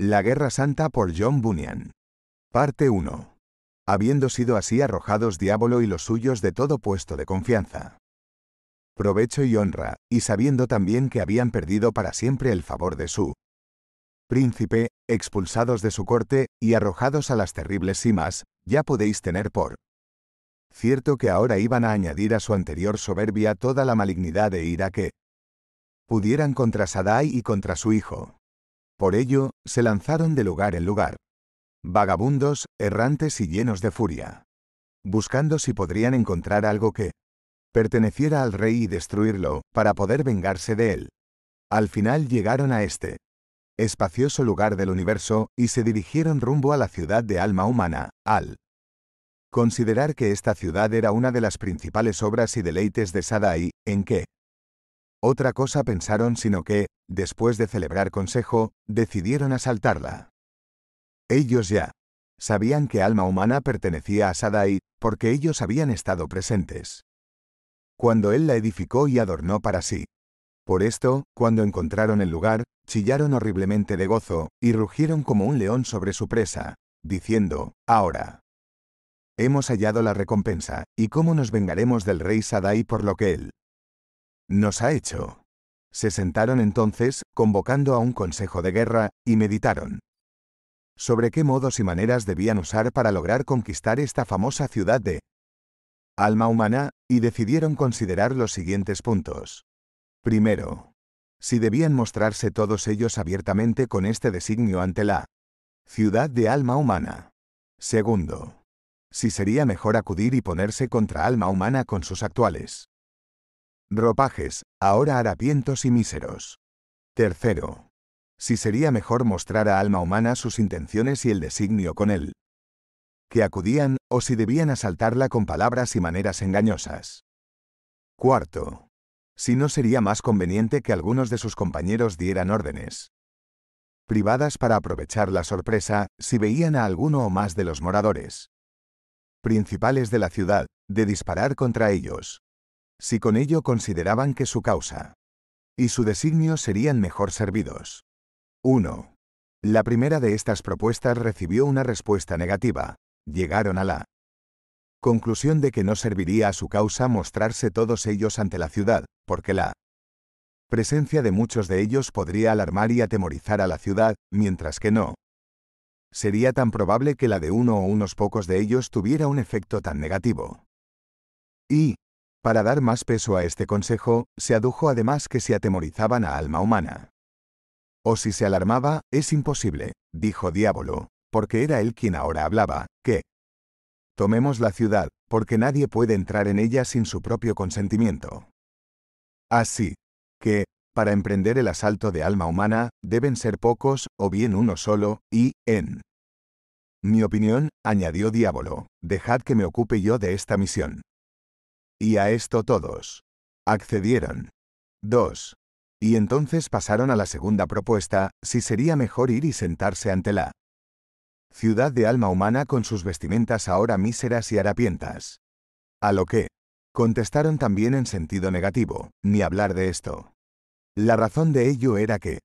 La Guerra Santa por John Bunyan. Parte 1. Habiendo sido así arrojados diablo y los suyos de todo puesto de confianza. Provecho y honra, y sabiendo también que habían perdido para siempre el favor de su príncipe, expulsados de su corte, y arrojados a las terribles simas, ya podéis tener por cierto que ahora iban a añadir a su anterior soberbia toda la malignidad e ira que pudieran contra Sadai y contra su hijo por ello, se lanzaron de lugar en lugar. Vagabundos, errantes y llenos de furia. Buscando si podrían encontrar algo que perteneciera al rey y destruirlo, para poder vengarse de él. Al final llegaron a este espacioso lugar del universo, y se dirigieron rumbo a la ciudad de alma humana, Al. Considerar que esta ciudad era una de las principales obras y deleites de Sadai, en que otra cosa pensaron sino que, después de celebrar consejo, decidieron asaltarla. Ellos ya sabían que alma humana pertenecía a Sadai, porque ellos habían estado presentes. Cuando él la edificó y adornó para sí. Por esto, cuando encontraron el lugar, chillaron horriblemente de gozo, y rugieron como un león sobre su presa, diciendo, Ahora. Hemos hallado la recompensa, y cómo nos vengaremos del rey Sadai por lo que él nos ha hecho. Se sentaron entonces, convocando a un consejo de guerra, y meditaron sobre qué modos y maneras debían usar para lograr conquistar esta famosa ciudad de alma humana, y decidieron considerar los siguientes puntos. Primero, si debían mostrarse todos ellos abiertamente con este designio ante la ciudad de alma humana. Segundo, si sería mejor acudir y ponerse contra alma humana con sus actuales ropajes, ahora harapientos y míseros. Tercero. Si sería mejor mostrar a alma humana sus intenciones y el designio con él. Que acudían, o si debían asaltarla con palabras y maneras engañosas. Cuarto. Si no sería más conveniente que algunos de sus compañeros dieran órdenes. Privadas para aprovechar la sorpresa, si veían a alguno o más de los moradores. Principales de la ciudad, de disparar contra ellos, si con ello consideraban que su causa y su designio serían mejor servidos. 1. La primera de estas propuestas recibió una respuesta negativa. Llegaron a la conclusión de que no serviría a su causa mostrarse todos ellos ante la ciudad, porque la presencia de muchos de ellos podría alarmar y atemorizar a la ciudad, mientras que no sería tan probable que la de uno o unos pocos de ellos tuviera un efecto tan negativo. Y, para dar más peso a este consejo, se adujo además que se atemorizaban a alma humana. O si se alarmaba, es imposible, dijo Diabolo, porque era él quien ahora hablaba, que tomemos la ciudad, porque nadie puede entrar en ella sin su propio consentimiento. Así que, para emprender el asalto de alma humana, deben ser pocos, o bien uno solo, y, en mi opinión, añadió Diabolo, dejad que me ocupe yo de esta misión. Y a esto todos accedieron. 2. Y entonces pasaron a la segunda propuesta, si sería mejor ir y sentarse ante la ciudad de alma humana con sus vestimentas ahora míseras y harapientas. A lo que contestaron también en sentido negativo, ni hablar de esto. La razón de ello era que,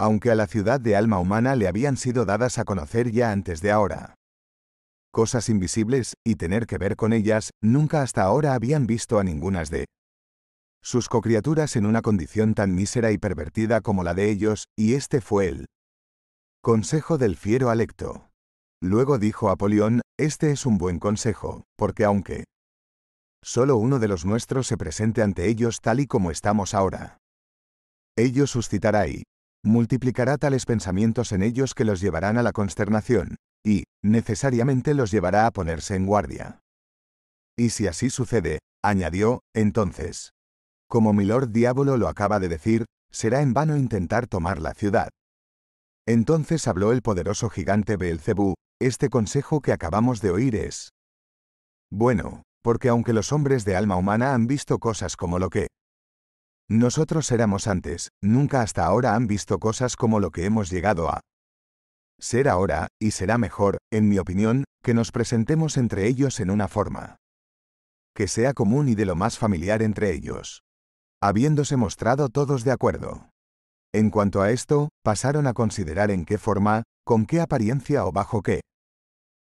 aunque a la ciudad de alma humana le habían sido dadas a conocer ya antes de ahora, cosas invisibles, y tener que ver con ellas, nunca hasta ahora habían visto a ningunas de sus cocriaturas en una condición tan mísera y pervertida como la de ellos, y este fue el consejo del fiero Alecto. Luego dijo Apolión, este es un buen consejo, porque aunque solo uno de los nuestros se presente ante ellos tal y como estamos ahora, ellos suscitará y multiplicará tales pensamientos en ellos que los llevarán a la consternación, y, necesariamente los llevará a ponerse en guardia. Y si así sucede, añadió, entonces. Como Lord Diablo lo acaba de decir, será en vano intentar tomar la ciudad. Entonces habló el poderoso gigante Belcebú. este consejo que acabamos de oír es. Bueno, porque aunque los hombres de alma humana han visto cosas como lo que nosotros éramos antes, nunca hasta ahora han visto cosas como lo que hemos llegado a ser ahora, y será mejor, en mi opinión, que nos presentemos entre ellos en una forma que sea común y de lo más familiar entre ellos, habiéndose mostrado todos de acuerdo. En cuanto a esto, pasaron a considerar en qué forma, con qué apariencia o bajo qué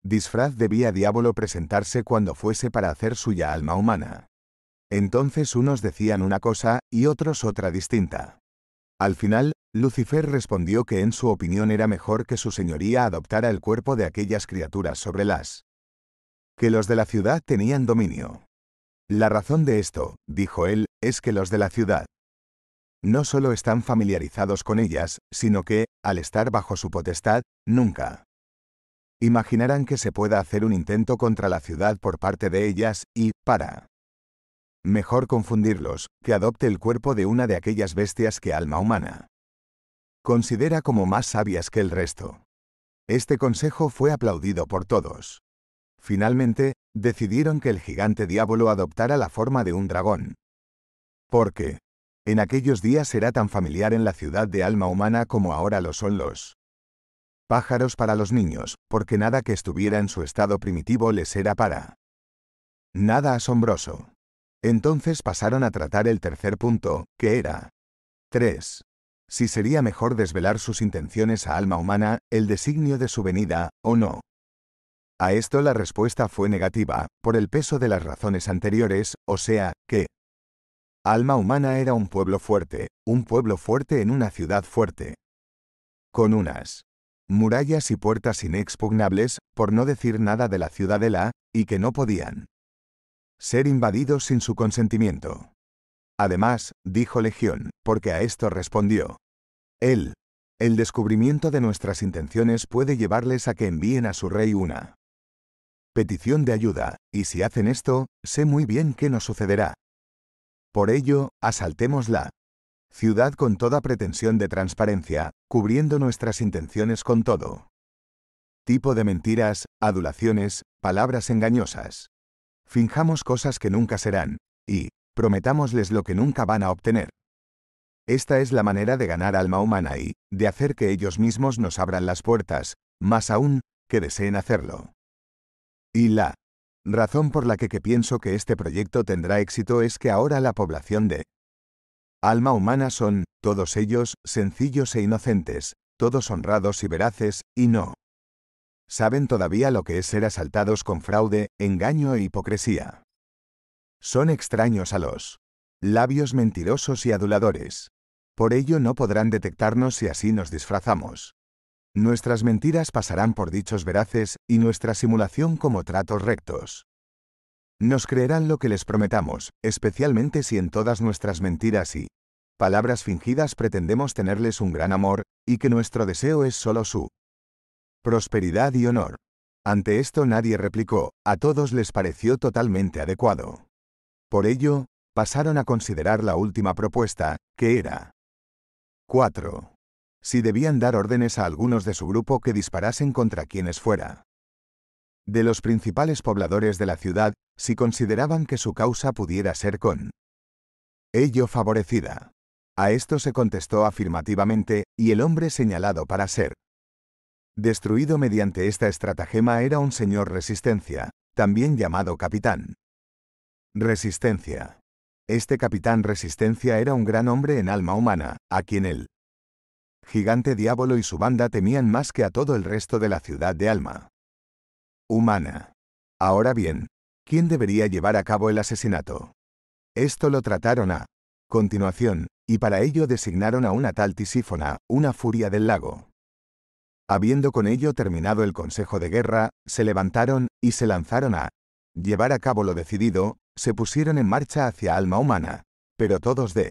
disfraz debía Diablo presentarse cuando fuese para hacer suya alma humana. Entonces unos decían una cosa y otros otra distinta. Al final, Lucifer respondió que en su opinión era mejor que su señoría adoptara el cuerpo de aquellas criaturas sobre las que los de la ciudad tenían dominio. La razón de esto, dijo él, es que los de la ciudad no solo están familiarizados con ellas, sino que, al estar bajo su potestad, nunca imaginarán que se pueda hacer un intento contra la ciudad por parte de ellas, y, para Mejor confundirlos, que adopte el cuerpo de una de aquellas bestias que alma humana. Considera como más sabias que el resto. Este consejo fue aplaudido por todos. Finalmente, decidieron que el gigante diablo adoptara la forma de un dragón. Porque, en aquellos días era tan familiar en la ciudad de alma humana como ahora lo son los pájaros para los niños, porque nada que estuviera en su estado primitivo les era para nada asombroso. Entonces pasaron a tratar el tercer punto, que era 3. Si sería mejor desvelar sus intenciones a alma humana, el designio de su venida, o no. A esto la respuesta fue negativa, por el peso de las razones anteriores, o sea, que Alma humana era un pueblo fuerte, un pueblo fuerte en una ciudad fuerte. Con unas murallas y puertas inexpugnables, por no decir nada de la ciudadela, y que no podían ser invadidos sin su consentimiento. Además, dijo Legión, porque a esto respondió. Él. El descubrimiento de nuestras intenciones puede llevarles a que envíen a su rey una petición de ayuda, y si hacen esto, sé muy bien qué nos sucederá. Por ello, asaltémosla. la ciudad con toda pretensión de transparencia, cubriendo nuestras intenciones con todo tipo de mentiras, adulaciones, palabras engañosas finjamos cosas que nunca serán, y, prometámosles lo que nunca van a obtener. Esta es la manera de ganar alma humana y, de hacer que ellos mismos nos abran las puertas, más aún, que deseen hacerlo. Y la razón por la que, que pienso que este proyecto tendrá éxito es que ahora la población de alma humana son, todos ellos, sencillos e inocentes, todos honrados y veraces, y no saben todavía lo que es ser asaltados con fraude, engaño e hipocresía. Son extraños a los labios mentirosos y aduladores. Por ello no podrán detectarnos si así nos disfrazamos. Nuestras mentiras pasarán por dichos veraces y nuestra simulación como tratos rectos. Nos creerán lo que les prometamos, especialmente si en todas nuestras mentiras y palabras fingidas pretendemos tenerles un gran amor, y que nuestro deseo es solo su prosperidad y honor. Ante esto nadie replicó, a todos les pareció totalmente adecuado. Por ello, pasaron a considerar la última propuesta, que era 4. Si debían dar órdenes a algunos de su grupo que disparasen contra quienes fuera. De los principales pobladores de la ciudad, si consideraban que su causa pudiera ser con ello favorecida. A esto se contestó afirmativamente, y el hombre señalado para ser Destruido mediante esta estratagema era un señor Resistencia, también llamado Capitán. Resistencia. Este Capitán Resistencia era un gran hombre en alma humana, a quien el Gigante Diablo y su banda temían más que a todo el resto de la ciudad de Alma. Humana. Ahora bien, ¿quién debería llevar a cabo el asesinato? Esto lo trataron a continuación, y para ello designaron a una tal Tisífona, una furia del lago. Habiendo con ello terminado el consejo de guerra, se levantaron, y se lanzaron a llevar a cabo lo decidido, se pusieron en marcha hacia alma humana, pero todos de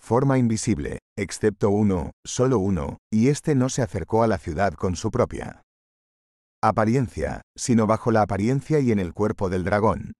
forma invisible, excepto uno, solo uno, y este no se acercó a la ciudad con su propia apariencia, sino bajo la apariencia y en el cuerpo del dragón,